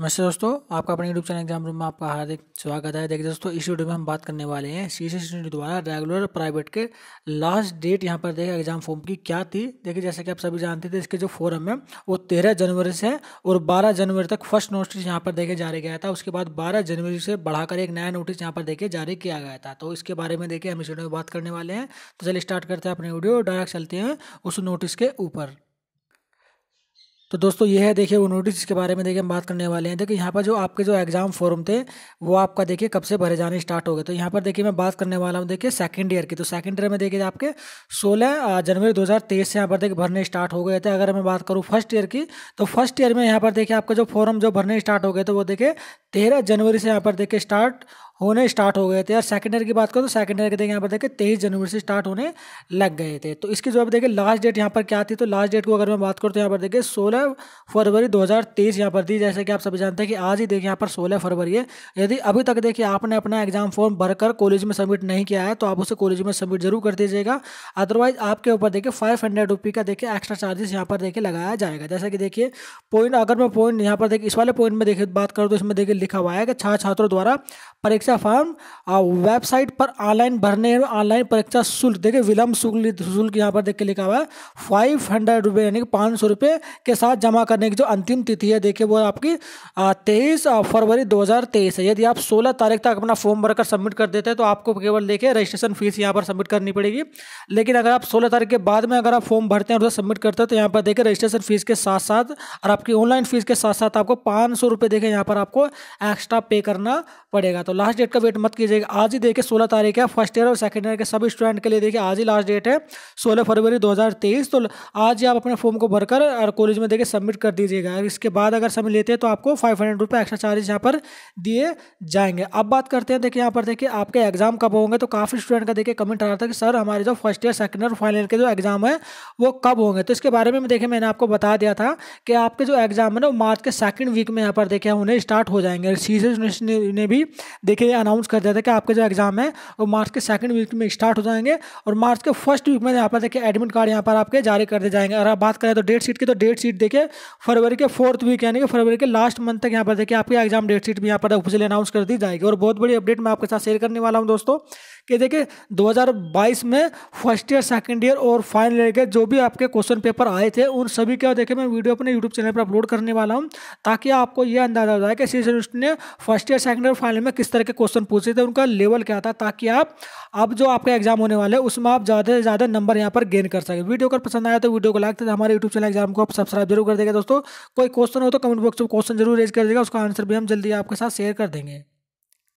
नमस्ते दोस्तों आपका अपने यूट्यूब चैनल एग्जाम रूम में आपका हार्दिक स्वागत है देखिए दोस्तों इस वीडियो में हम बात करने वाले हैं सी सी द्वारा रेगुलर प्राइवेट के लास्ट डेट यहाँ पर देखिए एग्जाम फॉर्म की क्या थी देखिए जैसे कि आप सभी जानते थे इसके जो फॉरम है वो तेरह जनवरी से और बारह जनवरी तक फर्स्ट नोटिस यहाँ पर देखे जारी गया था उसके बाद बारह जनवरी से बढ़ाकर एक नया नोटिस यहाँ पर देखे जारी किया गया था तो इसके बारे में देखिए हम इस वीडियो में बात करने वाले हैं तो चलिए स्टार्ट करते हैं अपने वीडियो डायरेक्ट चलते हैं उस नोटिस के ऊपर तो दोस्तों ये है देखिए वो नोटिस के बारे में देखिए हम बात करने वाले हैं देखिए यहाँ पर जो आपके जो एग्ज़ाम फॉर्म थे वो आपका देखिए कब से भरे जाने स्टार्ट हो गए तो यहाँ पर देखिए मैं बात करने वाला हूँ देखिए सेकंड ईयर की तो सेकंड ईयर में देखिए आपके 16 जनवरी 2023 से यहाँ पर देखिए भरने स्टार्ट हो गए थे अगर मैं बात करूँ फर्स्ट ईयर की तो फर्स्ट ईयर में यहाँ पर देखिए आपका जो फॉर्म जो भरने स्टार्ट हो गए थे वो देखिए तेरह जनवरी से यहाँ पर देखिए स्टार्ट होने स्टार्ट हो गए थे और सेकंड ईयर की बात करो तो सेकंड ईयर के देखिए यहाँ पर देखिए तेईस जनवरी से स्टार्ट होने लग गए थे तो इसकी जो आप देखिए लास्ट डेट यहाँ पर क्या थी तो लास्ट डेट को अगर मैं बात करूँ तो यहाँ पर देखिए सोलह फरवरी दो हज़ार तेईस यहाँ पर दी जैसे कि आप सभी जानते हैं कि आज ही देखिए यहाँ पर सोलह फरवरी है यदि अभी तक देखिए आपने अपना एग्जाम फॉर्म भरकर कॉलेज में सबमिट नहीं किया है तो आप उसे कॉलेज में सबमिट जरूर कर दीजिएगा अदरवाइज आपके ऊपर देखिए फाइव हंड्रेड रुपी का देखिए एक्स्ट्रा चार्जेस यहाँ पर देखिए लगाया जाएगा जैसे कि देखिए पॉइंट अगर मैं पॉइंट यहाँ पर देखिए इस वाले पॉइंट में देखिए बात करूँ तो इसमें देखिए लिखा हुआ है कि छात्र छात्रों द्वारा परीक्षा परीक्षा फॉर्म वेबसाइट पर ऑनलाइन भरने ऑनलाइन परीक्षा शुल्क देखिए विलम्ब शुल्क शुल्क यहाँ पर देख के लिखा हुआ है फाइव हंड्रेड रुपये यानी कि पाँच सौ रुपये के साथ जमा करने की जो अंतिम तिथि है देखिए वो आपकी तेईस फरवरी दो हज़ार तेईस है यदि आप सोलह तारीख तक अपना फॉर्म भरकर सबमिट कर देते हैं तो आपको केवल देखिए रजिस्ट्रेशन फीस यहाँ पर सबमिट करनी पड़ेगी लेकिन अगर आप सोलह तारीख के बाद में अगर आप फॉर्म भरते हैं और सबमिट करते हैं तो यहाँ पर देखिए रजिस्ट्रेशन फीस के साथ साथ और आपकी ऑनलाइन फीस के साथ साथ आपको पाँच सौ रुपये देखें यहाँ पर आपको एक्स्ट्रा पे करना पड़ेगा तो लास्ट लास्ट डेट का वेट मत कीजिएगा आज ही देखिए सोलह तारीख है फर्स्ट ईयर और सेकेंड ईयर के सभी स्टूडेंट के लिए देखिए आज ही लास्ट डेट है सोलह फरवरी दो तो आज ही आप अपने फॉर्म को भरकर और कॉलेज में देखिए सबमिट कर दीजिएगा इसके बाद अगर सब लेते हैं तो आपको फाइव हंड्रेड एक्स्ट्रा चार्जेस यहाँ पर दिए जाएंगे अब बात करते हैं देखिए यहाँ पर देखिए आपके एग्जाम कब होंगे तो काफ़ी स्टूडेंट का देखिए कमेंट आ रहा था कि सर हमारे जो first year second year final के जो एग्ज़ाम है वो कब होंगे तो इसके बारे में देखिए मैंने आपको बता दिया था कि आपके जो एग्ज़ाम है ना मार्च के सेकंड वीक में यहाँ पर देखिए उन्हें स्टार्ट हो जाएंगे सीजन ने भी देखिए करके अनाउंस कर देते हैं कि आपके जो एग्ज़ाम है वो मार्च के सेकंड वीक में स्टार्ट हो जाएंगे और मार्च के फर्स्ट वीक में यहाँ पर देखिए एडमिट कार्ड यहाँ पर आपके जारी कर दिए जाएंगे और आप बात करें तो डेट शीट की तो डेट शीट देखिए फरवरी के फोर्थ वीक यानी कि फरवरी के लास्ट मंथ तक यहाँ पर देखिए आपकी एग्जाम डेट शीट भी यहाँ पर ऑफिशियल अनाउंस कर दी जाएगी और बहुत बड़ी अपडेट मैं आपके साथ शेयर करने वाला हूँ दोस्तों ये देखिए 2022 में फर्स्ट ईयर सेकंड ईयर और फाइनल ईयर के जो भी आपके क्वेश्चन पेपर आए थे उन सभी के देखिए मैं वीडियो अपने यूट्यूब चैनल पर अपलोड करने वाला हूँ ताकि आपको यह अंदाजा हो जाए कि सी ने first year second year final में किस तरह के क्वेश्चन पूछे थे उनका लेवल क्या था ताकि आप अब जो आपके एग्जाम होने वाले हैं उसमें आप ज़्यादा से ज़्यादा नंबर यहाँ पर गेन कर सकें वीडियो अगर पसंद आया तो वीडियो को लाइक देते हमारे यूट्यूब चैनल एग्जाम को आप सब्सक्राइब जरूर कर देगा दोस्तों कोई क्वेश्चन हो तो कमेंट बॉक्स में क्वेश्चन जरूर रेज कर देगा उसका आंसर भी हम जल्दी आपके साथ शेयर कर देंगे